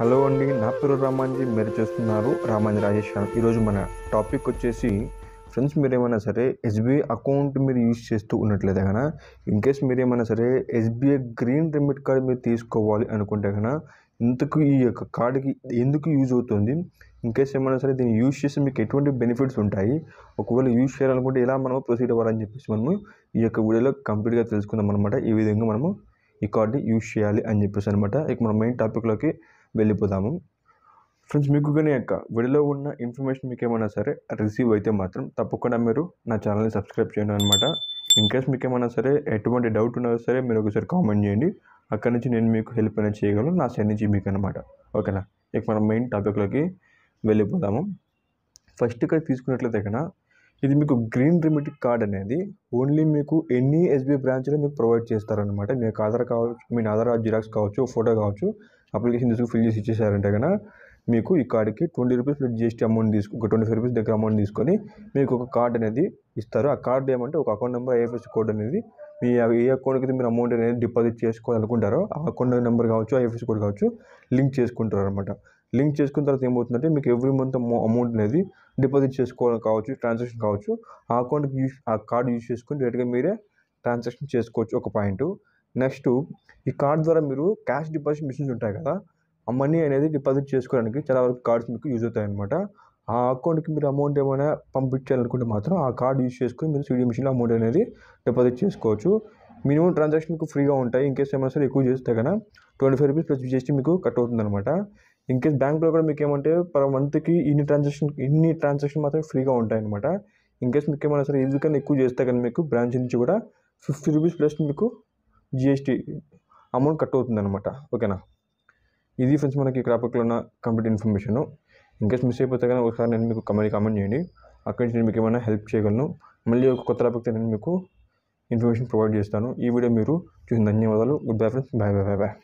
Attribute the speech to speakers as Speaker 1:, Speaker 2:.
Speaker 1: hello అండి నా పేరు రామాంజీ మీరు చేస్తున్నారు రామాంజీ రాజేష్ ఈరోజు మన టాపిక్ వచ్చేసి ఫ్రెండ్స్ మీరు ఏమైనా సరే ఎస్బీఐ అకౌంట్ మీరు యూజ్ చేస్తూ ఉన్నట్లయితే కనుక ఇన్ కేస్ మీరు ఏమైనా సరే ఎస్బీఐ గ్రీన్ రిమిట్ కార్డ్ మీరు తీసుకోవాలి అనుకుంటే కన్నా ఇంతకు ఈ యొక్క కార్డుకి ఎందుకు యూజ్ అవుతుంది ఇన్ కేస్ ఏమైనా సరే దీన్ని యూజ్ చేసి మీకు ఎటువంటి బెనిఫిట్స్ ఉంటాయి ఒకవేళ యూజ్ చేయాలనుకుంటే ఎలా మనము ప్రొసీడ్ అవ్వాలని చెప్పేసి మనము ఈ యొక్క వీడియోలో కంప్లీట్గా తెలుసుకుందాం అనమాట ఈ విధంగా మనము ఈ కార్డుని యూజ్ చేయాలి అని చెప్పేసి అనమాట ఇక మన మెయిన్ టాపిక్లోకి వెళ్ళిపోదాము ఫ్రెండ్స్ మీకు కానీ యొక్క వీడియోలో ఉన్న ఇన్ఫర్మేషన్ మీకు ఏమైనా సరే రిసీవ్ అయితే మాత్రం తప్పకుండా మీరు నా ఛానల్ని సబ్స్క్రైబ్ చేయండి అనమాట ఇన్ కేస్ మీకు ఏమైనా సరే ఎటువంటి డౌట్ ఉన్నా సరే మీరు ఒకసారి కామెంట్ చేయండి అక్కడి నుంచి నేను మీకు హెల్ప్ అనేది చేయగలను నా సైడ్ నుంచి మీకు అనమాట ఓకేనా ఇక మనం మెయిన్ టాపిక్లోకి వెళ్ళిపోదాము ఫస్ట్ ఇక్కడ తీసుకున్నట్లయితే కన్నా ఇది మీకు గ్రీన్ రిమిట్ కార్డ్ అనేది ఓన్లీ మీకు ఎన్ని ఎస్బీఐ బ్రాంచ్లో మీకు ప్రొవైడ్ చేస్తారనమాట మీ యొక్క ఆధార్ కావచ్చు మీ ఆధార్ జిరాక్స్ కావచ్చు ఫోటో కావచ్చు అప్లికేషన్ తీసుకు ఫిల్ చేసి ఇచ్చేసారంటే కనుక మీకు ఈ కార్డుకి twenty rupees plus GST amount తీసుకు ఒక ట్వంటీ ఫైవ్ రూపీస్ దగ్గర అమౌంట్ తీసుకొని మీకు ఒక కార్డు అనేది ఇస్తారు ఆ కార్డు ఏమంటే ఒక అకౌంట్ నెంబర్ ఐఎఫ్ఎస్సి కోడ్ అనేది మీ ఏ అకౌంట్కి అయితే మీరు అమౌంట్ అనేది డిపాజిట్ చేసుకోవాలనుకుంటారో ఆ అకౌంట్ నెంబర్ కావచ్చు ఐఎఫ్ఎస్సి కోడ్ కావచ్చు లింక్ చేసుకుంటారు అనమాట లింక్ చేసుకున్న తర్వాత ఏమవుతుందంటే మీకు ఎవ్రీ మంత్ అమౌంట్ అనేది డిపాజిట్ చేసుకోవడం కావచ్చు ట్రాన్సాక్షన్ కావచ్చు ఆ అకౌంట్కి యూస్ ఆ కార్డు యూస్ చేసుకుని డైరెక్ట్గా మీరే ట్రాన్సాక్షన్ చేసుకోవచ్చు ఒక పాయింట్ నెక్స్ట్ ఈ కార్డ్ ద్వారా మీరు క్యాష్ డిపాజిట్ మిషన్స్ ఉంటాయి కదా ఆ మనీ అనేది డిపాజిట్ చేసుకోవడానికి చాలా వరకు కార్డ్స్ మీకు యూజ్ అవుతాయి అనమాట ఆ అకౌంట్కి మీరు అమౌంట్ ఏమైనా పంపించాలనుకుంటే మాత్రం ఆ కార్డు యూజ్ చేసుకుని మీరు సిడి మిషన్లో అమౌంట్ అనేది డిపాజిట్ చేసుకోవచ్చు మినిమం ట్రాన్సాక్షన్ మీకు ఫ్రీగా ఉంటాయి ఇన్ ఏమైనా సరే ఎక్కువ చేస్తే కదా twenty five rupees plus GST మీకు కట్ అవుతుంది ఇన్ ఇన్కేస్ బ్యాంక్లో కూడా మీకు ఏమంటే పర్ మంత్కి ఇన్ని ట్రాన్సాక్షన్ ఇన్ని ట్రాన్సాక్షన్ మాత్రం ఫ్రీగా ఉంటాయి అనమాట ఇన్ కేస్ మీకు ఏమైనా సరే ఇది కన్నా ఎక్కువ చేస్తే కానీ మీకు బ్రాంచ్ నుంచి కూడా ఫిఫ్టీ రూపీస్ ప్లస్ మీకు జిఎస్టీ అమౌంట్ కట్ అవుతుంది అనమాట ఓకేనా ఇది ఫ్రెండ్స్ మనకి క్రాపక్లో ఉన్న కంప్లీట్ ఇన్ఫర్మేషన్ ఇన్కేస్ మిస్ అయిపోతే కానీ ఒకసారి నేను మీకు కమెంట్ కామెంట్ చేయండి అక్కడి నుంచి నేను మీకు ఏమైనా హెల్ప్ చేయగలను మళ్ళీ ఒక కొత్త టాపిక్తో నేను మీకు ఇన్ఫర్మేషన్ ప్రొవైడ్ చేస్తాను ఈ వీడియో మీరు చూసిన ధన్యవాదాలు goodbye friends bye bye bye bye